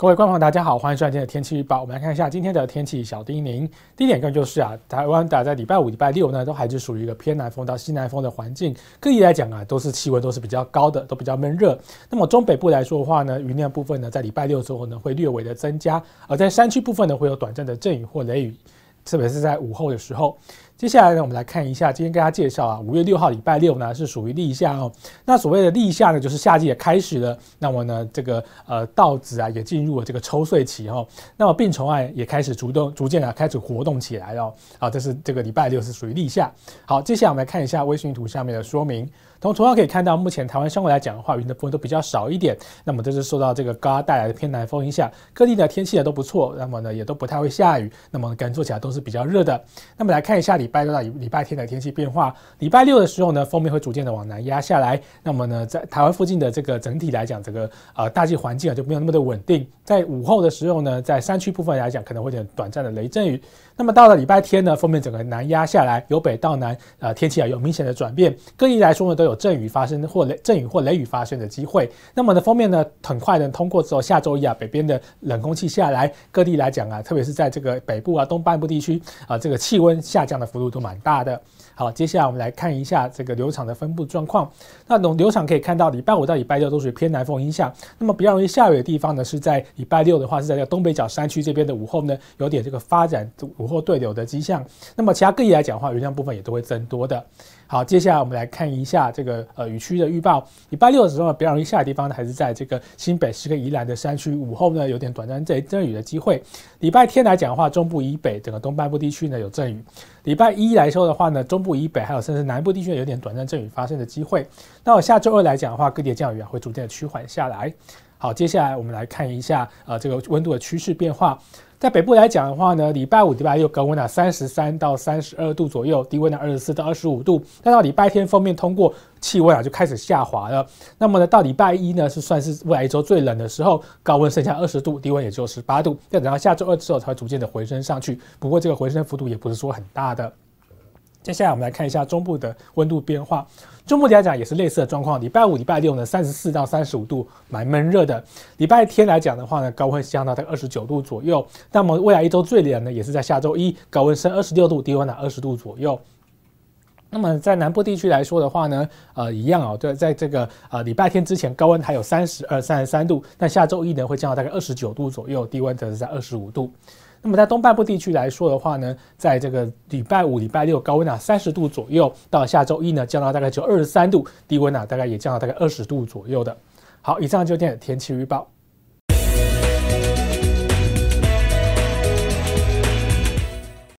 各位观众，大家好，欢迎收看今天的天气预报。我们来看一下今天的天气小叮咛。第一点更就是啊，台湾在礼拜五、礼拜六呢，都还是属于一个偏南风到西南风的环境。各地来讲啊，都是气温都是比较高的，都比较闷热。那么中北部来说的话呢，云量部分呢，在礼拜六之后呢，会略微的增加。而在山区部分呢，会有短暂的阵雨或雷雨，特别是在午后的时候。接下来呢，我们来看一下，今天跟大家介绍啊，五月六号礼拜六呢是属于立夏哦。那所谓的立夏呢，就是夏季也开始了。那么呢，这个呃稻子啊也进入了这个抽穗期哈。那么病虫害也开始逐渐逐渐啊开始活动起来了啊。这是这个礼拜六是属于立夏。好，接下来我们来看一下微信图上面的说明。同同样可以看到，目前台湾相对来讲的话，云的风都比较少一点。那么这是受到这个高压带来的偏南风影响，各地的天气呢都不错。那么呢也都不太会下雨。那么感觉起来都是比较热的。那么来看一下礼。拜六到礼礼拜天的天气变化，礼拜六的时候呢，封面会逐渐的往南压下来。那么呢，在台湾附近的这个整体来讲，整个呃大气环境啊就没有那么的稳定。在午后的时候呢，在山区部分来讲，可能会有短暂的雷阵雨。那么到了礼拜天呢，封面整个南压下来，由北到南啊，天气啊有明显的转变。各地来说呢，都有阵雨发生或雷阵雨或雷雨发生的机会。那么呢，封面呢很快呢通过之后，下周一啊，北边的冷空气下来，各地来讲啊，特别是在这个北部啊、东半部地区啊，这个气温下降的幅。都蛮大的。好，接下来我们来看一下这个流场的分布状况。那从流场可以看到，礼拜五到礼拜六都是偏南风影响。那么比较容易下雨的地方呢，是在礼拜六的话是在这个东北角山区这边的午后呢，有点这个发展午后对流的迹象。那么其他各地来讲的话，雨量部分也都会增多的。好，接下来我们来看一下这个呃雨区的预报。礼拜六的时候呢，比较容易下的地方呢，还是在这个新北、市跟宜兰的山区。午后呢，有点短暂阵雨的机会。礼拜天来讲的话，中部以北整个东半部地区呢有阵雨。礼拜一来说的话呢，中部以北还有甚至南部地区有点短暂阵雨发生的机会。那我下周二来讲的话，各地的降雨啊会逐渐的趋缓下来。好，接下来我们来看一下，呃，这个温度的趋势变化。在北部来讲的话呢，礼拜五、礼拜六高温呢三十三到三十二度左右，低温呢二十四到二十五度。那到礼拜天封面通过气温啊就开始下滑了。那么呢，到礼拜一呢是算是未来一周最冷的时候，高温剩下二十度，低温也就十八度。要等到下周二之后才会逐渐的回升上去，不过这个回升幅度也不是说很大的。接下来我们来看一下中部的温度变化。中部来讲也是类似的状况，礼拜五、礼拜六呢，三十四到三十五度，蛮闷热的。礼拜天来讲的话呢，高温将达到在二十九度左右。那么未来一周最冷呢，也是在下周一，高温升二十六度，低温呢二十度左右。那么在南部地区来说的话呢，呃，一样哦，对，在这个呃礼拜天之前高温还有三十二、三十三度，但下周一呢会降到大概二十九度左右，低温则是在二十五度。那么在东半部地区来说的话呢，在这个礼拜五、礼拜六高温啊三十度左右，到下周一呢降到大概就二十三度，低温啊大概也降到大概二十度左右的。好，以上就是天气预报。